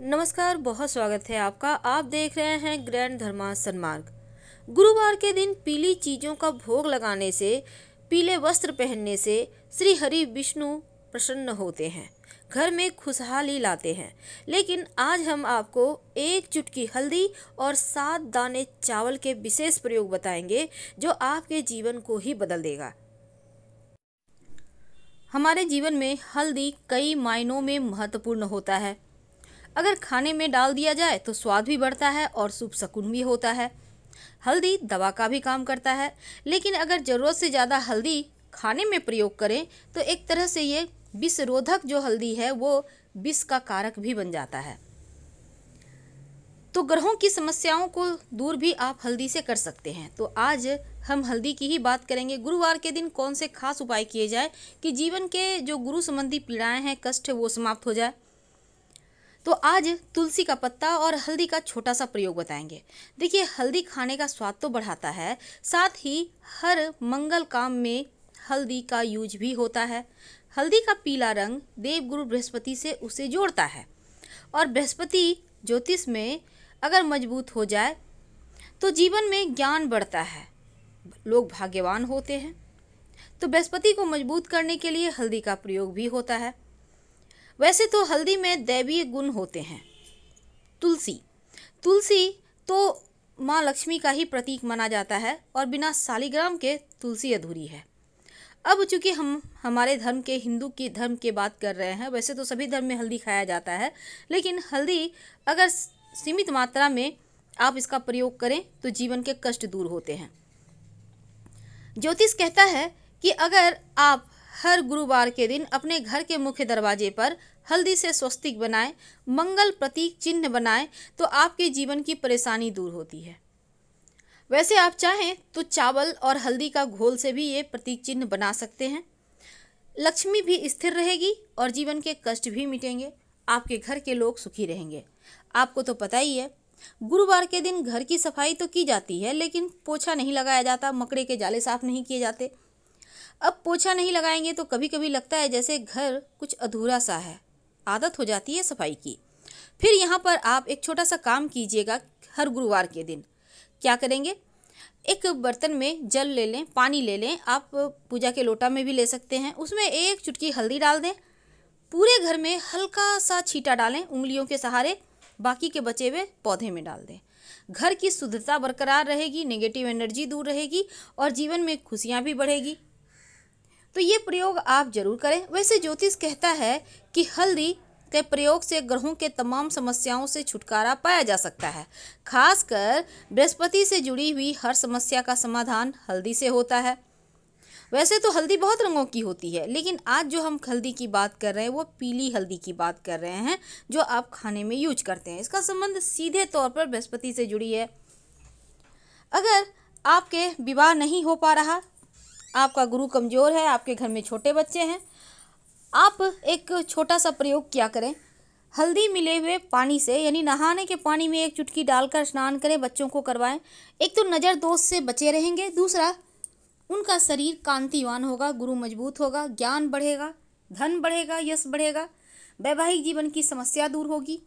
नमस्कार बहुत स्वागत है आपका आप देख रहे हैं ग्रैंड धर्मा सन्मार्ग गुरुवार के दिन पीली चीज़ों का भोग लगाने से पीले वस्त्र पहनने से श्री हरि विष्णु प्रसन्न होते हैं घर में खुशहाली लाते हैं लेकिन आज हम आपको एक चुटकी हल्दी और सात दाने चावल के विशेष प्रयोग बताएंगे जो आपके जीवन को ही बदल देगा हमारे जीवन में हल्दी कई मायनों में महत्वपूर्ण होता है अगर खाने में डाल दिया जाए तो स्वाद भी बढ़ता है और सुख सकून भी होता है हल्दी दवा का भी काम करता है लेकिन अगर ज़रूरत से ज़्यादा हल्दी खाने में प्रयोग करें तो एक तरह से ये विषरोधक जो हल्दी है वो विष का कारक भी बन जाता है तो ग्रहों की समस्याओं को दूर भी आप हल्दी से कर सकते हैं तो आज हम हल्दी की ही बात करेंगे गुरुवार के दिन कौन से खास उपाय किए जाए कि जीवन के जो गुरु संबंधी पीड़ाएं हैं कष्ट है वो समाप्त हो जाए तो आज तुलसी का पत्ता और हल्दी का छोटा सा प्रयोग बताएंगे देखिए हल्दी खाने का स्वाद तो बढ़ाता है साथ ही हर मंगल काम में हल्दी का यूज भी होता है हल्दी का पीला रंग देवगुरु बृहस्पति से उसे जोड़ता है और बृहस्पति ज्योतिष में अगर मजबूत हो जाए तो जीवन में ज्ञान बढ़ता है लोग भाग्यवान होते हैं तो बृहस्पति को मजबूत करने के लिए हल्दी का प्रयोग भी होता है वैसे तो हल्दी में दैवीय गुण होते हैं तुलसी तुलसी तो माँ लक्ष्मी का ही प्रतीक माना जाता है और बिना सालिग्राम के तुलसी अधूरी है अब चूंकि हम हमारे धर्म के हिंदू की धर्म के बात कर रहे हैं वैसे तो सभी धर्म में हल्दी खाया जाता है लेकिन हल्दी अगर सीमित मात्रा में आप इसका प्रयोग करें तो जीवन के कष्ट दूर होते हैं ज्योतिष कहता है कि अगर आप हर गुरुवार के दिन अपने घर के मुख्य दरवाजे पर हल्दी से स्वस्तिक बनाएं मंगल प्रतीक चिन्ह बनाएं तो आपके जीवन की परेशानी दूर होती है वैसे आप चाहें तो चावल और हल्दी का घोल से भी ये प्रतीक चिन्ह बना सकते हैं लक्ष्मी भी स्थिर रहेगी और जीवन के कष्ट भी मिटेंगे आपके घर के लोग सुखी रहेंगे आपको तो पता ही है गुरुवार के दिन घर की सफाई तो की जाती है लेकिन पोछा नहीं लगाया जाता मकड़े के जाले साफ नहीं किए जाते अब पोछा नहीं लगाएंगे तो कभी कभी लगता है जैसे घर कुछ अधूरा सा है आदत हो जाती है सफाई की फिर यहाँ पर आप एक छोटा सा काम कीजिएगा हर गुरुवार के दिन क्या करेंगे एक बर्तन में जल ले लें पानी ले लें आप पूजा के लोटा में भी ले सकते हैं उसमें एक चुटकी हल्दी डाल दें पूरे घर में हल्का सा छीटा डालें उंगलियों के सहारे बाकी के बचे हुए पौधे में डाल दें घर की शुद्धता बरकरार रहेगी नेगेटिव एनर्जी दूर रहेगी और जीवन में खुशियाँ भी बढ़ेगी तो ये प्रयोग आप जरूर करें वैसे ज्योतिष कहता है कि हल्दी के प्रयोग से ग्रहों के तमाम समस्याओं से छुटकारा पाया जा सकता है खासकर बृहस्पति से जुड़ी हुई हर समस्या का समाधान हल्दी से होता है वैसे तो हल्दी बहुत रंगों की होती है लेकिन आज जो हम हल्दी की बात कर रहे हैं वो पीली हल्दी की बात कर रहे हैं जो आप खाने में यूज करते हैं इसका संबंध सीधे तौर पर बृहस्पति से जुड़ी है अगर आपके विवाह नहीं हो पा रहा आपका गुरु कमज़ोर है आपके घर में छोटे बच्चे हैं आप एक छोटा सा प्रयोग क्या करें हल्दी मिले हुए पानी से यानी नहाने के पानी में एक चुटकी डालकर स्नान करें बच्चों को करवाएं एक तो नज़र दोष से बचे रहेंगे दूसरा उनका शरीर कांतिवान होगा गुरु मजबूत होगा ज्ञान बढ़ेगा धन बढ़ेगा यश बढ़ेगा वैवाहिक जीवन की समस्या दूर होगी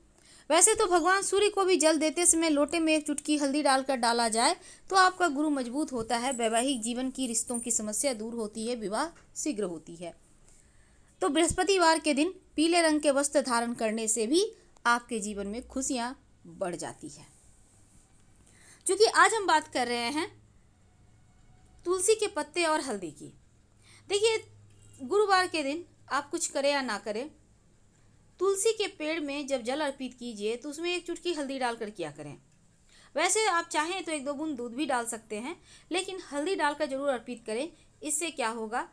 वैसे तो भगवान सूर्य को भी जल देते समय लोटे में एक चुटकी हल्दी डालकर डाला जाए तो आपका गुरु मजबूत होता है वैवाहिक जीवन की रिश्तों की समस्या दूर होती है विवाह शीघ्र होती है तो बृहस्पतिवार के दिन पीले रंग के वस्त्र धारण करने से भी आपके जीवन में खुशियाँ बढ़ जाती है क्योंकि आज हम बात कर रहे हैं तुलसी के पत्ते और हल्दी की देखिए गुरुवार के दिन आप कुछ करें या ना करें तुलसी के पेड़ में जब जल अर्पित कीजिए तो उसमें एक चुटकी हल्दी डालकर किया करें वैसे आप चाहें तो एक दो बूंद दूध भी डाल सकते हैं लेकिन हल्दी डालकर जरूर अर्पित करें इससे क्या होगा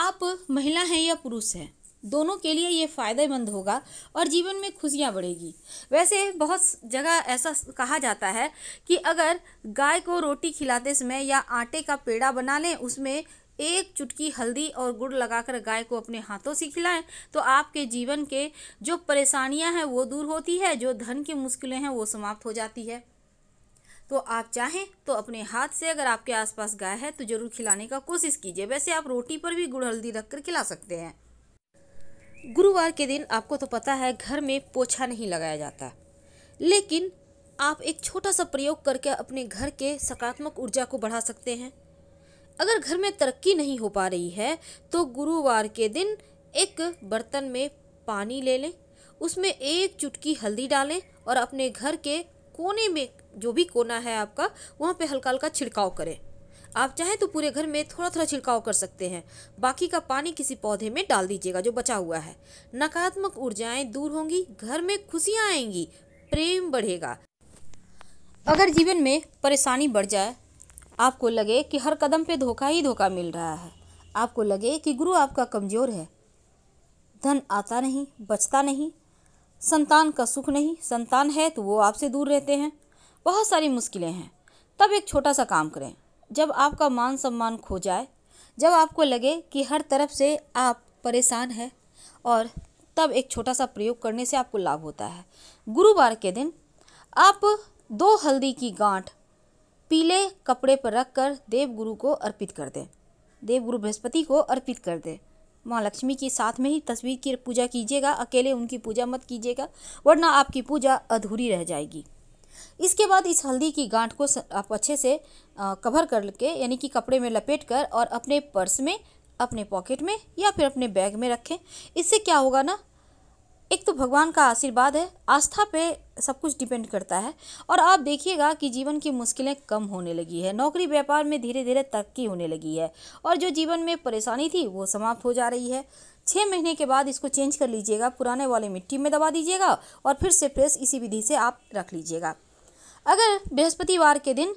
आप महिला हैं या पुरुष हैं दोनों के लिए ये फ़ायदेमंद होगा और जीवन में खुशियाँ बढ़ेगी वैसे बहुत जगह ऐसा कहा जाता है कि अगर गाय को रोटी खिलाते समय या आटे का पेड़ा बना लें उसमें एक चुटकी हल्दी और गुड़ लगाकर गाय को अपने हाथों से खिलाएं तो आपके जीवन के जो परेशानियां हैं वो दूर होती है जो धन की मुश्किलें हैं वो समाप्त हो जाती है तो आप चाहें तो अपने हाथ से अगर आपके आसपास गाय है तो ज़रूर खिलाने का कोशिश कीजिए वैसे आप रोटी पर भी गुड़ हल्दी रख कर खिला सकते हैं गुरुवार के दिन आपको तो पता है घर में पोछा नहीं लगाया जाता लेकिन आप एक छोटा सा प्रयोग करके अपने घर के सकारात्मक ऊर्जा को बढ़ा सकते हैं अगर घर में तरक्की नहीं हो पा रही है तो गुरुवार के दिन एक बर्तन में पानी ले लें उसमें एक चुटकी हल्दी डालें और अपने घर के कोने में जो भी कोना है आपका वहाँ पे हल्का हल्का छिड़काव करें आप चाहे तो पूरे घर में थोड़ा थोड़ा छिड़काव कर सकते हैं बाकी का पानी किसी पौधे में डाल दीजिएगा जो बचा हुआ है नकारात्मक ऊर्जाएं दूर होंगी घर में खुशियाँ आएंगी प्रेम बढ़ेगा अगर जीवन में परेशानी बढ़ जाए आपको लगे कि हर कदम पे धोखा ही धोखा मिल रहा है आपको लगे कि गुरु आपका कमज़ोर है धन आता नहीं बचता नहीं संतान का सुख नहीं संतान है तो वो आपसे दूर रहते हैं बहुत सारी मुश्किलें हैं तब एक छोटा सा काम करें जब आपका मान सम्मान खो जाए जब आपको लगे कि हर तरफ से आप परेशान हैं और तब एक छोटा सा प्रयोग करने से आपको लाभ होता है गुरुवार के दिन आप दो हल्दी की गांठ पीले कपड़े पर रख कर देवगुरु को अर्पित कर दें देवगुरु बृहस्पति को अर्पित कर दें माँ लक्ष्मी के साथ में ही तस्वीर की पूजा कीजिएगा अकेले उनकी पूजा मत कीजिएगा वरना आपकी पूजा अधूरी रह जाएगी इसके बाद इस हल्दी की गांठ को आप अच्छे से कवर करके यानी कि कपड़े में लपेट कर और अपने पर्स में अपने पॉकेट में या फिर अपने बैग में रखें इससे क्या होगा ना एक तो भगवान का आशीर्वाद है आस्था पे सब कुछ डिपेंड करता है और आप देखिएगा कि जीवन की मुश्किलें कम होने लगी है नौकरी व्यापार में धीरे धीरे तरक्की होने लगी है और जो जीवन में परेशानी थी वो समाप्त हो जा रही है छः महीने के बाद इसको चेंज कर लीजिएगा पुराने वाले मिट्टी में दबा दीजिएगा और फिर से प्रेस इसी विधि से आप रख लीजिएगा अगर बृहस्पतिवार के दिन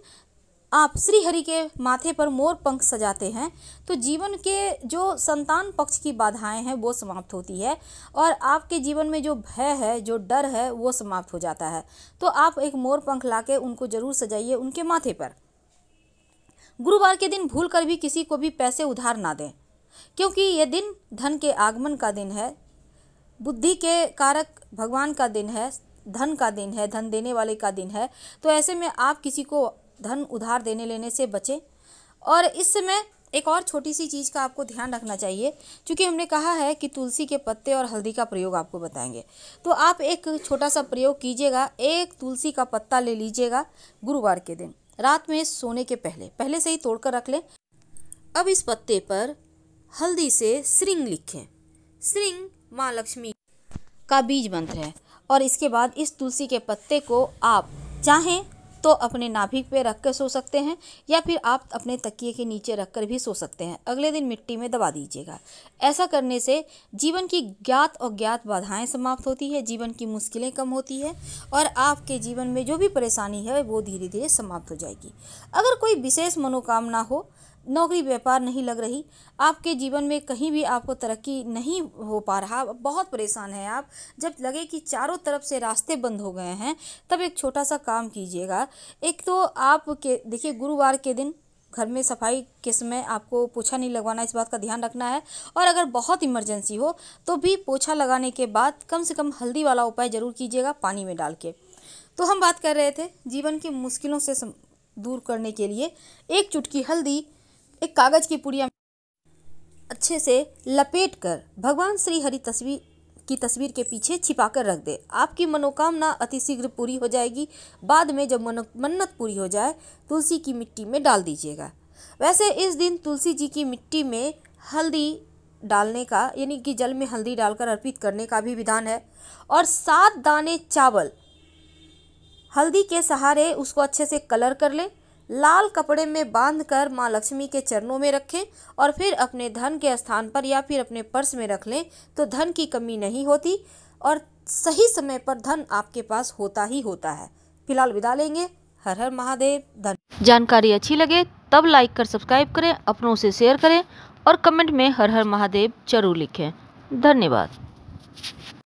आप श्रीहरि के माथे पर मोर पंख सजाते हैं तो जीवन के जो संतान पक्ष की बाधाएं हैं वो समाप्त होती है और आपके जीवन में जो भय है जो डर है वो समाप्त हो जाता है तो आप एक मोर पंख ला के उनको ज़रूर सजाइए उनके माथे पर गुरुवार के दिन भूल कर भी किसी को भी पैसे उधार ना दें क्योंकि यह दिन धन के आगमन का दिन है बुद्धि के कारक भगवान का दिन है धन का दिन है धन देने वाले का दिन है तो ऐसे में आप किसी को धन उधार देने लेने से बचें और इस समय एक और छोटी सी चीज़ का आपको ध्यान रखना चाहिए क्योंकि हमने कहा है कि तुलसी के पत्ते और हल्दी का प्रयोग आपको बताएंगे तो आप एक छोटा सा प्रयोग कीजिएगा एक तुलसी का पत्ता ले लीजिएगा गुरुवार के दिन रात में सोने के पहले पहले से ही तोड़कर रख लें अब इस पत्ते पर हल्दी से श्रृंग लिखें श्रृंग माँ लक्ष्मी का बीज मंत्र है और इसके बाद इस तुलसी के पत्ते को आप चाहें तो अपने नाभिक पे रख कर सो सकते हैं या फिर आप अपने तकिए के नीचे रख कर भी सो सकते हैं अगले दिन मिट्टी में दबा दीजिएगा ऐसा करने से जीवन की ज्ञात और ज्ञात बाधाएं समाप्त होती है जीवन की मुश्किलें कम होती है और आपके जीवन में जो भी परेशानी है वो धीरे धीरे समाप्त हो जाएगी अगर कोई विशेष मनोकामना हो नौकरी व्यापार नहीं लग रही आपके जीवन में कहीं भी आपको तरक्की नहीं हो पा रहा बहुत परेशान हैं आप जब लगे कि चारों तरफ से रास्ते बंद हो गए हैं तब एक छोटा सा काम कीजिएगा एक तो आप के देखिए गुरुवार के दिन घर में सफाई के समय आपको पोछा नहीं लगवाना इस बात का ध्यान रखना है और अगर बहुत इमरजेंसी हो तो भी पोछा लगाने के बाद कम से कम हल्दी वाला उपाय ज़रूर कीजिएगा पानी में डाल के तो हम बात कर रहे थे जीवन की मुश्किलों से दूर करने के लिए एक चुटकी हल्दी एक कागज की पुड़िया अच्छे से लपेट कर भगवान श्री हरि तस्वीर की तस्वीर के पीछे छिपा कर रख दे आपकी मनोकामना अतिशीघ्र पूरी हो जाएगी बाद में जब मनो मन्नत पूरी हो जाए तुलसी की मिट्टी में डाल दीजिएगा वैसे इस दिन तुलसी जी की मिट्टी में हल्दी डालने का यानी कि जल में हल्दी डालकर अर्पित करने का भी विधान है और सात दाने चावल हल्दी के सहारे उसको अच्छे से कलर कर लें लाल कपड़े में बांधकर मां लक्ष्मी के चरणों में रखें और फिर अपने धन के स्थान पर या फिर अपने पर्स में रख लें तो धन की कमी नहीं होती और सही समय पर धन आपके पास होता ही होता है फिलहाल विदा लेंगे हर हर महादेव धन जानकारी अच्छी लगे तब लाइक कर सब्सक्राइब करें अपनों से शेयर करें और कमेंट में हर हर महादेव जरूर लिखें धन्यवाद